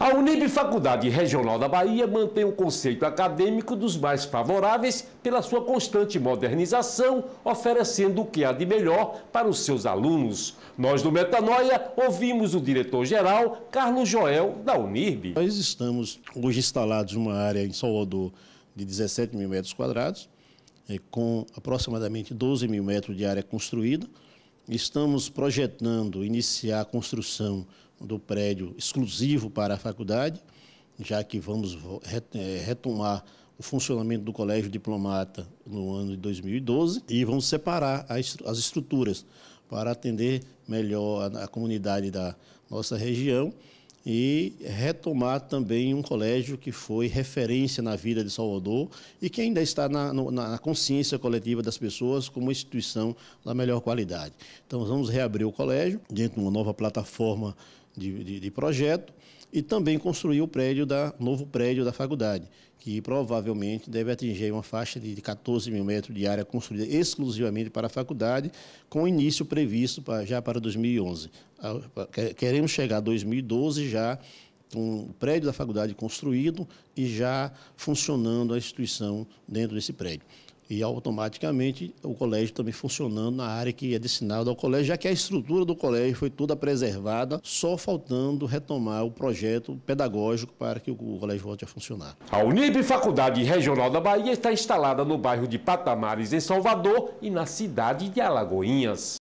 A Unib Faculdade Regional da Bahia mantém o conceito acadêmico dos mais favoráveis pela sua constante modernização, oferecendo o que há de melhor para os seus alunos. Nós do Metanoia ouvimos o diretor-geral Carlos Joel da Unib. Nós estamos hoje instalados numa área em Salvador de 17 mil metros quadrados, é, com aproximadamente 12 mil metros de área construída. Estamos projetando iniciar a construção do prédio exclusivo para a faculdade, já que vamos eh, retomar o funcionamento do Colégio Diplomata no ano de 2012 e vamos separar as estruturas para atender melhor a comunidade da nossa região e retomar também um colégio que foi referência na vida de Salvador e que ainda está na, na, consciência coletiva das pessoas como instituição da melhor qualidade. Então, vamos reabrir o colégio dentro de uma nova plataforma de, de, de projeto e também construir o prédio da novo prédio da faculdade, que provavelmente deve atingir uma faixa de 14 mil metros de área construída exclusivamente para a faculdade, com início previsto para, já para 2011. Queremos chegar a 2012 já com o prédio da faculdade construído e já funcionando a instituição dentro desse prédio e automaticamente o colégio também funcionando na área que é destinada ao colégio, já que a estrutura do colégio foi toda preservada, só faltando retomar o projeto pedagógico para que o colégio volte a funcionar. A Unib Faculdade Regional da Bahia está instalada no bairro de Patamares, em Salvador, e na cidade de Alagoinhas.